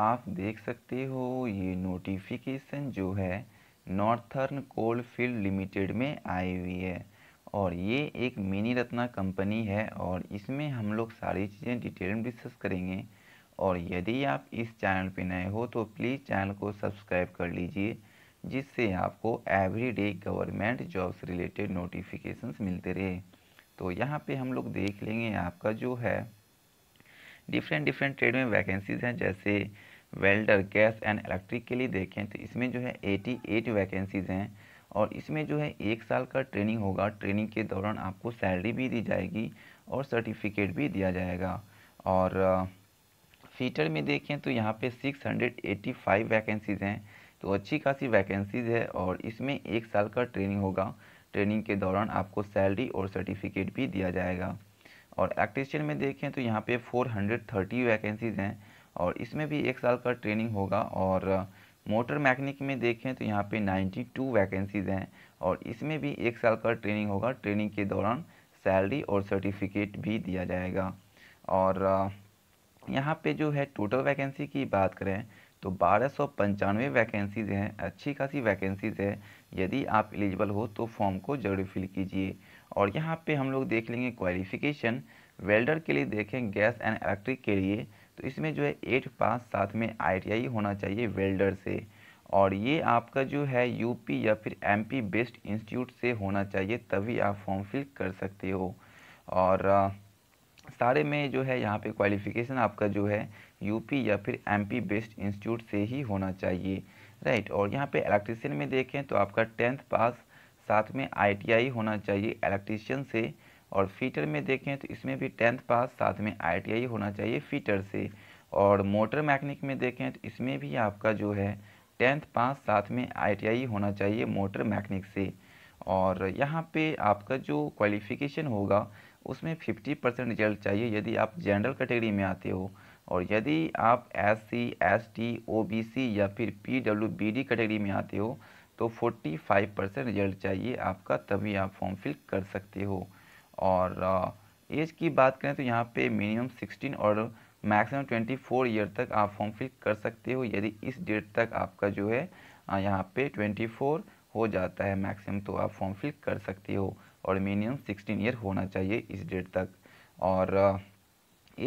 आप देख सकते हो ये नोटिफिकेशन जो है नॉर्थर्न कोल फील्ड लिमिटेड में आई हुई है और ये एक मिनी रत्ना कंपनी है और इसमें हम लोग सारी चीज़ें डिटेल में डिस्कस करेंगे और यदि आप इस चैनल पर नए हो तो प्लीज़ चैनल को सब्सक्राइब कर लीजिए जिससे आपको everyday government jobs related notifications मिलते रहे तो यहाँ पे हम लोग देख लेंगे आपका जो है डिफरेंट डिफरेंट ट्रेड में वैकेंसीज़ हैं जैसे वेल्डर गैस एंड इलेक्ट्रिक के लिए देखें तो इसमें जो है एटी एट वैकेंसीज़ हैं और इसमें जो है एक साल का ट्रेनिंग होगा ट्रेनिंग के दौरान आपको सैलरी भी दी जाएगी और सर्टिफिकेट भी दिया जाएगा और फीटर में देखें तो यहाँ पे 685 वैकेंसीज़ हैं तो अच्छी खासी वैकेंसीज़ है और इसमें एक साल का ट्रेनिंग होगा ट्रेनिंग के दौरान आपको सैलरी और सर्टिफिकेट भी दिया जाएगा और एक्टेशन में देखें तो यहाँ पे 430 वैकेंसीज़ हैं और इसमें भी एक साल का ट्रेनिंग होगा और मोटर मैकेनिक में देखें तो यहाँ पे 92 वैकेंसीज़ हैं और इसमें भी एक साल का ट्रेनिंग होगा ट्रेनिंग के दौरान सैलरी और सर्टिफिकेट भी दिया जाएगा और यहाँ पे जो है टोटल वैकेंसी की बात करें तो बारह सौ पंचानवे वैकेंसीज़ हैं अच्छी खासी वैकेंसीज़ है यदि आप एलिजिबल हो तो फॉर्म को जरूर फिल कीजिए और यहाँ पे हम लोग देख लेंगे क्वालिफिकेशन वेल्डर के लिए देखें गैस एंड इलेक्ट्रिक के लिए तो इसमें जो है एट पास साथ में आई होना चाहिए वेल्डर से और ये आपका जो है यूपी या फिर एमपी बेस्ड इंस्टीट्यूट से होना चाहिए तभी आप फॉर्म फिल कर सकते हो और सारे में जो है यहाँ पे क्वालिफिकेशन आपका जो है यूपी या फिर एमपी बेस्ड इंस्टीट्यूट से ही होना चाहिए राइट और यहाँ पे इलेक्ट्रिशियन में देखें तो आपका टेंथ पास साथ में आई होना चाहिए इलेक्ट्रीशियन से और फीटर में देखें तो इसमें भी टेंथ पास साथ में आई होना चाहिए फीटर से और मोटर मैकेनिक में देखें तो इसमें भी आपका जो है टेंथ पास साथ में आई होना चाहिए मोटर मैकेनिक से और यहाँ पे आपका जो क्वालिफ़िकेशन होगा उसमें फिफ्टी परसेंट रिजल्ट चाहिए यदि आप जनरल कैटेगरी में आते हो और यदि आप S C S T O B C या फिर P W B D category में आते हो तो 45 परसेंट रिजल्ट चाहिए आपका तभी आप फॉर्म फिल कर सकते हो और एज की बात करें तो यहाँ पे मिनिमम 16 और मैक्सिमम 24 ईयर तक आप फॉर्म फिल कर सकते हो यदि इस डेट तक आपका जो है यहाँ पे 24 हो जाता है मैक्सिमम तो आप फॉर्म फिल कर सकते हो और मिनिमम 16 ईयर होना चाहिए इस डेट तक और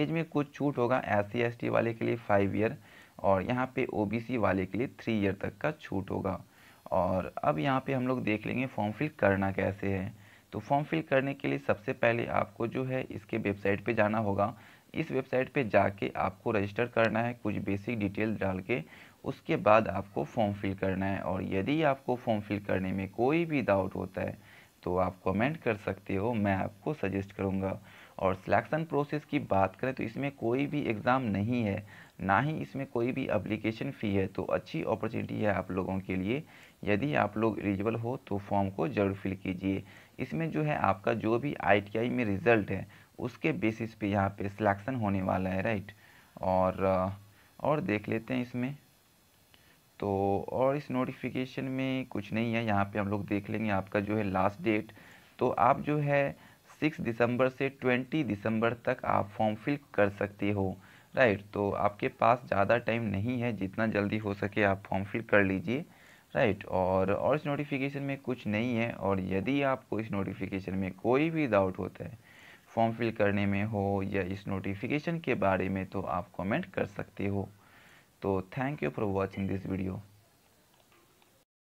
एज में कुछ छूट होगा एस सी वाले के लिए फाइव ईयर और यहाँ पे ओ वाले के लिए थ्री ईयर तक का छूट होगा और अब यहाँ पे हम लोग देख लेंगे फॉर्म फिल करना कैसे है तो फॉर्म फिल करने के लिए सबसे पहले आपको जो है इसके वेबसाइट पे जाना होगा इस वेबसाइट पे जाके आपको रजिस्टर करना है कुछ बेसिक डिटेल डाल के उसके बाद आपको फॉर्म फिल करना है और यदि आपको फॉर्म फिल करने में कोई भी डाउट होता है तो आप कमेंट कर सकते हो मैं आपको सजेस्ट करूँगा और सिलेक्शन प्रोसेस की बात करें तो इसमें कोई भी एग्ज़ाम नहीं है ना ही इसमें कोई भी अप्लीकेशन फ़ी है तो अच्छी अपॉर्चुनिटी है आप लोगों के लिए यदि आप लोग एलिजिबल हो तो फॉर्म को जरूर फिल कीजिए इसमें जो है आपका जो भी आई में रिज़ल्ट है उसके बेसिस पे यहाँ पे सिलेक्शन होने वाला है राइट और और देख लेते हैं इसमें तो और इस नोटिफिकेशन में कुछ नहीं है यहाँ पे हम लोग देख लेंगे आपका जो है लास्ट डेट तो आप जो है सिक्स दिसंबर से ट्वेंटी दिसंबर तक आप फॉर्म फिल कर सकते हो राइट तो आपके पास ज़्यादा टाइम नहीं है जितना जल्दी हो सके आप फॉर्म फिल कर लीजिए राइट और और इस नोटिफिकेशन में कुछ नहीं है और यदि आपको इस नोटिफिकेशन में कोई भी डाउट होता है फॉर्म फिल करने में हो या इस नोटिफिकेशन के बारे में तो आप कमेंट कर सकते हो तो thank you for watching this video